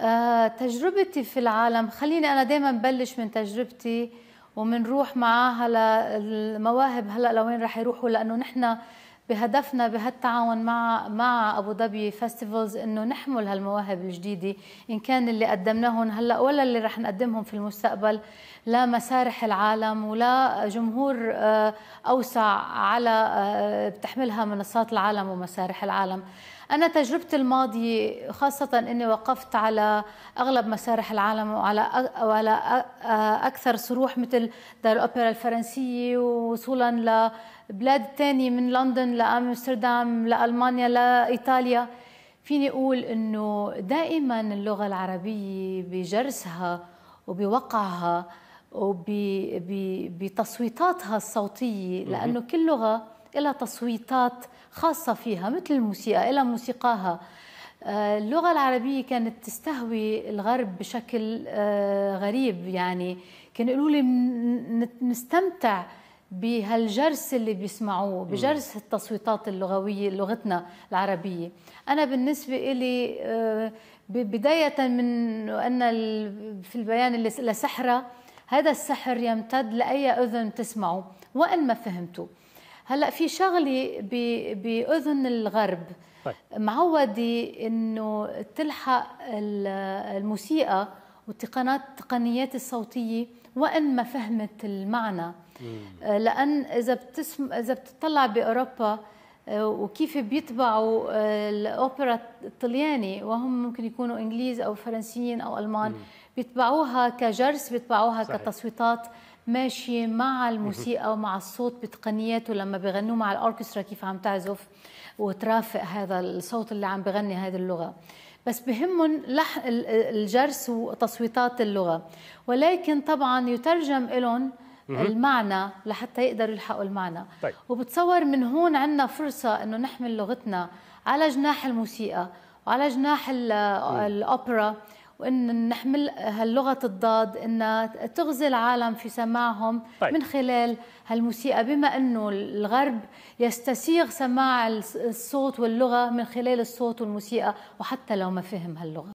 آه، تجربتي في العالم خليني انا دائما بلش من تجربتي ومنروح معاها للمواهب هلا لوين رح يروحوا لانه نحن بهدفنا بهالتعاون مع مع ابو ظبي فيستيفالز انه نحمل هالمواهب الجديده ان كان اللي قدمناهم هلا ولا اللي رح نقدمهم في المستقبل لا مسارح العالم ولا جمهور آه، اوسع على آه، بتحملها منصات العالم ومسارح العالم أنا تجربتي الماضية خاصة أني وقفت على أغلب مسارح العالم وعلى أكثر صروح مثل دار الأوبرا الفرنسية ووصولا لبلاد تانية من لندن لأمستردام لألمانيا لإيطاليا فيني أقول أنه دائما اللغة العربية بجرسها وبوقعها وبتصويتاتها الصوتية لأنه كل لغة إلى تصويتات خاصة فيها مثل الموسيقى إلى موسيقاها آه، اللغة العربية كانت تستهوي الغرب بشكل آه، غريب يعني كانوا يقولوا لي نستمتع بهالجرس اللي بيسمعوه بجرس التصويتات اللغوية لغتنا العربية أنا بالنسبة إلي آه، بداية من أن في البيان اللي لسحرة هذا السحر يمتد لأي أذن تسمعه وإن ما فهمته هلا في شغله باذن الغرب طيب. معودة انه تلحق الموسيقى والتقنات التقنيات الصوتيه وان ما فهمت المعنى مم. آه، لان اذا بتسم اذا بتطلع باوروبا آه، وكيف بيتبعوا آه، الاوبرا الطلياني وهم ممكن يكونوا انجليز او فرنسيين او المان مم. بيتبعوها كجرس بيتبعوها صحيح. كتصويتات ماشيه مع الموسيقى ومع الصوت بتقنياته لما بغنوه مع الاوركسترا كيف عم تعزف وترافق هذا الصوت اللي عم بغني هذه اللغه بس بهمهم لح الجرس وتصويتات اللغه ولكن طبعا يترجم لهم المعنى لحتى يقدروا يلحقوا المعنى طيب. وبتصور من هون عندنا فرصه انه نحمل لغتنا على جناح الموسيقى وعلى جناح الاوبرا وان نحمل هاللغه الضاد ان تغزي العالم في سماعهم طيب. من خلال هالموسيقى بما انه الغرب يستسيغ سماع الصوت واللغه من خلال الصوت والموسيقى وحتى لو ما فهم هاللغه